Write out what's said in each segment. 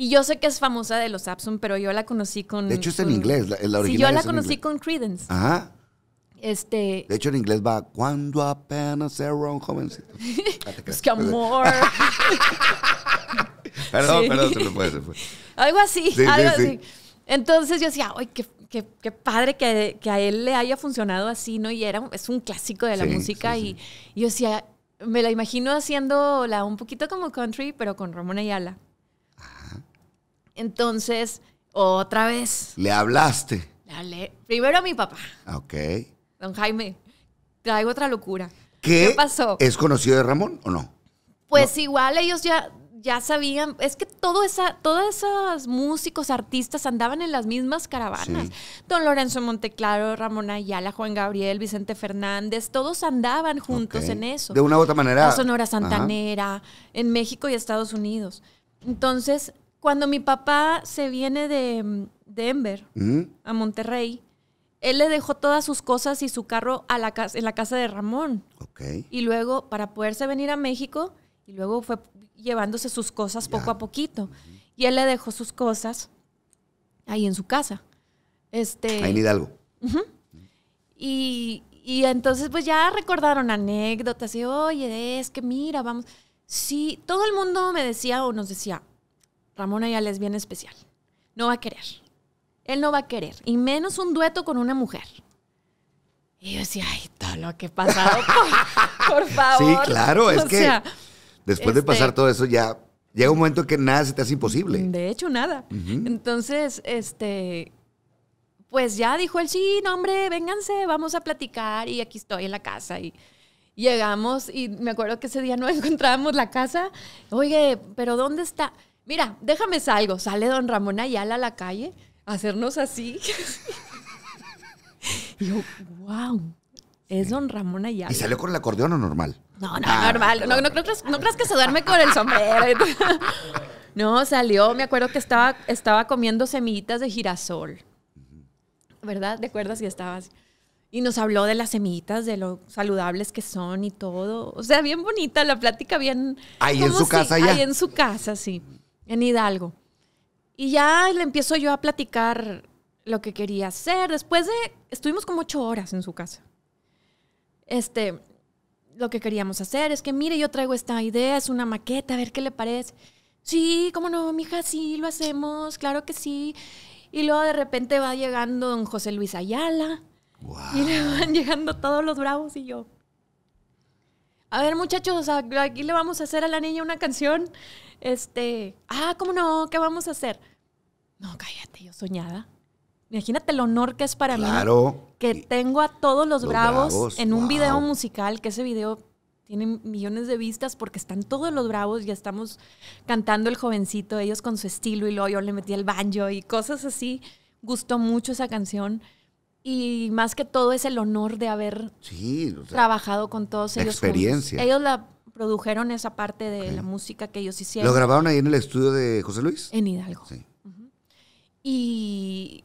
Y yo sé que es famosa de los Samsung, pero yo la conocí con. De hecho, es en inglés, la, la original. Sí, yo la conocí con Credence. Ajá. Este. De hecho, en inglés va cuando apenas era un jovencito. es que amor. perdón, perdón, se me fue, Algo así, algo así. Entonces yo decía, ay, qué, qué, padre que, a él le haya funcionado así, ¿no? Y era, es un clásico de la música. Y, yo decía, me la imagino haciéndola un poquito como country, pero con Ramón Ayala. Entonces, otra vez. ¿Le hablaste? Le hablé. Primero a mi papá. Ah, ok. Don Jaime, traigo otra locura. ¿Qué, pasó? ¿Es conocido de Ramón o no? Pues igual ellos ya, ya sabían, es que todo esa, todos esos músicos, artistas andaban en las mismas caravanas. Don Lorenzo Monteclaro, Ramón Ayala, Juan Gabriel, Vicente Fernández, todos andaban juntos en eso. De una u otra manera. La Sonora Santanera, en México y Estados Unidos. Entonces, cuando mi papá se viene de, Denver mm. a Monterrey, él le dejó todas sus cosas y su carro a la en la casa de Ramón. Okay. Y luego, para poderse venir a México, y luego fue llevándose sus cosas poco a poquito. Y él le dejó sus cosas ahí en su casa. Este, ahí en Hidalgo. Y, y, entonces, pues ya recordaron anécdotas y, oye, es que mira, vamos. Sí, todo el mundo me decía o nos decía, Ramona ya le es bien especial. No va a querer. Él no va a querer. Y menos un dueto con una mujer. Y yo decía, ay, todo lo que he pasado, por, favor. Sí, claro, es que después de pasar este todo eso ya llega un momento que nada se te hace imposible. De hecho, nada. Entonces, este, pues ya dijo él, sí, no, hombre, vénganse, vamos a platicar. Y aquí estoy en la casa. Y llegamos y me acuerdo que ese día no encontrábamos la casa. Oye, pero ¿dónde está? Mira, déjame salgo. Sale don Ramón Ayala a la calle a hacernos así. y yo, wow. Es don Ramón Ayala. ¿Y salió con el acordeón o normal? No, no, ah, normal. No, no, creas, que se duerme con el sombrero. no, salió. Me acuerdo que estaba, estaba comiendo semillitas de girasol. ¿Verdad? De acuerdas? Y estabas. Y nos habló de las semillitas, de lo saludables que son y todo. O sea, bien bonita la plática, bien. Ahí en su casa ya. Ahí en su casa, sí en Hidalgo. Y ya le empiezo yo a platicar lo que quería hacer. Después de, estuvimos como ocho horas en su casa. Este, lo que queríamos hacer es que, mire, yo traigo esta idea, es una maqueta, a ver qué le parece. Sí, cómo no, mija, sí, lo hacemos, claro que sí. Y luego de repente va llegando don José Luis Ayala. Wow. Y le van llegando todos los bravos y yo a ver muchachos, aquí le vamos a hacer a la niña una canción. Este, ah, ¿cómo no? ¿Qué vamos a hacer? No, cállate, yo soñada. Imagínate el honor que es para claro. mí. Que tengo a todos los, bravos, en un video musical, que ese video tiene millones de vistas porque están todos los bravos, ya estamos cantando el jovencito, ellos con su estilo y luego yo le metí el banjo y cosas así. Gustó mucho esa canción. Y más que todo es el honor de haber trabajado con todos ellos. Experiencia. Ellos la produjeron esa parte de la música que ellos hicieron. ¿Lo grabaron ahí en el estudio de José Luis? En Hidalgo. y,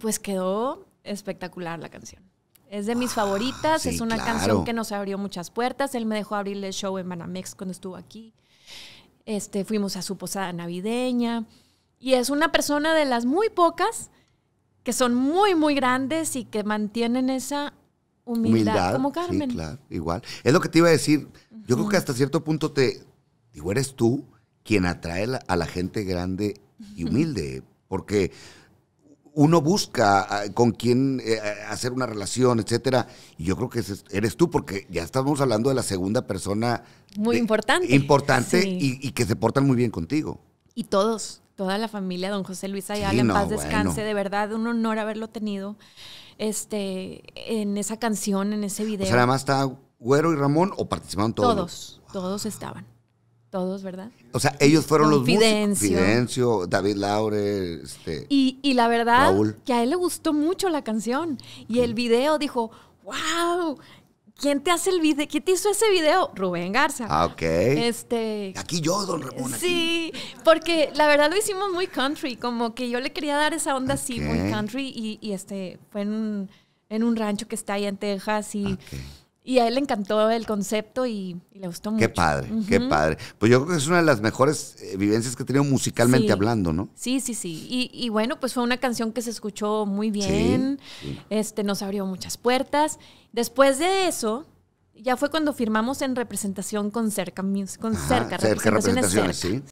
pues quedó espectacular la canción. Es de mis ah, favoritas, es una canción que nos abrió muchas puertas. Él me dejó abrirle el show en Banamex cuando estuvo aquí. Este, fuimos a su posada navideña. Y es una persona de las muy pocas que son muy, muy grandes y que mantienen esa humildad, como Carmen. claro, igual. Es lo que te iba a decir. Yo creo que hasta cierto punto te, digo, eres tú quien atrae a la gente grande y humilde, porque uno busca ah, con quién eh, eh, hacer una relación, etcétera. Y yo creo que eres tú, porque ya estamos hablando de la segunda persona. Muy importante. Importante y, y, que se portan muy bien contigo. Y todos toda la familia, don José Luis Ayala, en paz descanse, de verdad, un honor haberlo tenido este, en esa canción, en ese video. O sea, nada más está Güero y Ramón o participaron todos. Todos, todos estaban. Todos, ¿verdad? O sea, ellos fueron los músicos. Confidencio, David Laure, este. Y, y la verdad que a él le gustó mucho la canción. Y el video dijo, wow, ¿Quién te hace el video? ¿Quién te hizo ese video? Rubén Garza. Ah, ok. Este. Aquí yo, don Ramón. Sí, porque la verdad lo hicimos muy country, como que yo le quería dar esa onda así, muy country, y, este, fue en un, rancho que está ahí en Texas y. Y a él le encantó el concepto y, le gustó mucho. Qué padre, qué padre. Pues yo creo que es una de las mejores eh, vivencias que he tenido musicalmente hablando, ¿no? Sí, sí, sí. Y, bueno, pues fue una canción que se escuchó muy bien, Este, nos abrió muchas puertas. Después de eso, ya fue cuando firmamos en representación con Cerca, con Cerca, representaciones, representaciones cerca.